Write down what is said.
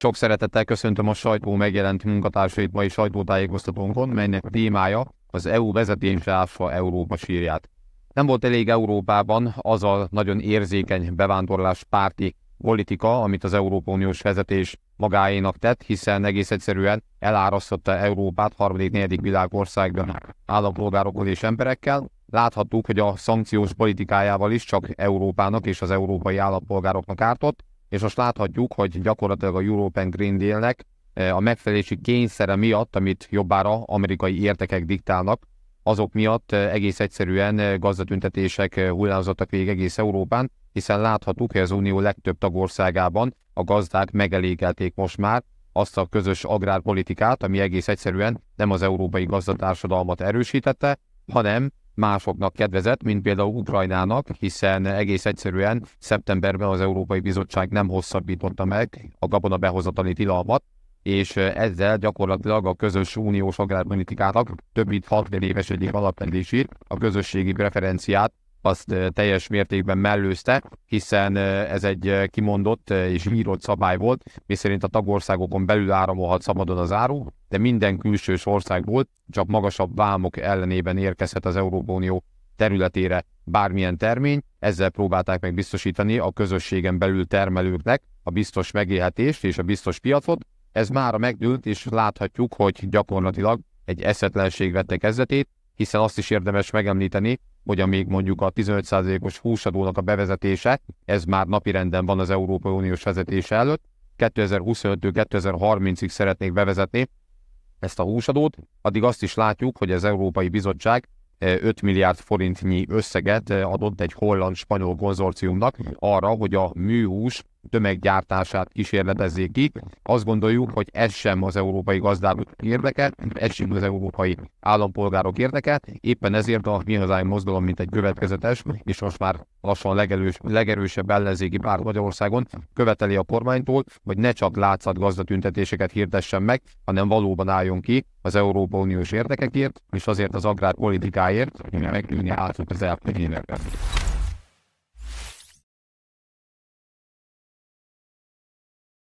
Sok szeretettel köszöntöm a sajtó megjelent munkatársait mai sajtótájékoztatónkon, melynek a témája az EU vezetése ásva Európa sírját. Nem volt elég Európában az a nagyon érzékeny bevándorlás párti politika, amit az Európa Uniós vezetés magáénak tett, hiszen egész egyszerűen elárasztotta Európát harmadik-negyedik világországban állampolgárokkal és emberekkel. Láthattuk, hogy a szankciós politikájával is csak Európának és az európai állampolgároknak ártott, és most láthatjuk, hogy gyakorlatilag a European Green Dealnek e, a megfelelési kényszere miatt, amit jobbára amerikai értekek diktálnak, azok miatt e, egész egyszerűen e, gazdatüntetések hullámzottak végig egész Európán, hiszen láthatjuk, hogy az Unió legtöbb tagországában a gazdák megelégelték most már azt a közös agrárpolitikát, ami egész egyszerűen nem az európai gazdatársadalmat erősítette, hanem másoknak kedvezett, mint például Ukrajnának, hiszen egész egyszerűen szeptemberben az Európai Bizottság nem hosszabbította meg a gabona behozatali tilalmat, és ezzel gyakorlatilag a közös uniós agrárpolitikának több mint 60 éves egyik alapvetését, a közösségi preferenciát azt teljes mértékben mellőzte, hiszen ez egy kimondott és írott szabály volt, miszerint a tagországokon belül áramolhat szabadon az áru, de minden külsős országból csak magasabb vámok ellenében érkezhet az Európai Unió területére bármilyen termény, ezzel próbálták meg biztosítani a közösségen belül termelőknek a biztos megélhetést és a biztos piacot. Ez már megdőlt, és láthatjuk, hogy gyakorlatilag egy eszetlenség vette kezdetét, hiszen azt is érdemes megemlíteni, hogy amíg mondjuk a 15%-os húsadónak a bevezetése, ez már napirenden van az Európai Uniós vezetése előtt, 2025-2030-ig szeretnék bevezetni, ezt a húsadót, addig azt is látjuk, hogy az Európai Bizottság 5 eh, milliárd forintnyi összeget eh, adott egy holland-spanyol konzorciumnak arra, hogy a műhús tömeggyártását kísérletezzék ki. Azt gondoljuk, hogy ez sem az európai gazdálkodók érdeke, ez sem az európai állampolgárok érdeke, éppen ezért a mi hazáink mozgalom, mint egy következetes, és most már lassan legelős, legerősebb ellenzéki párt Magyarországon követeli a kormánytól, hogy ne csak látszat gazdatüntetéseket hirdessen meg, hanem valóban álljon ki az Európa Uniós érdekekért, és azért az agrárpolitikáért, hogy megtűnje átjuk az elpényéneket.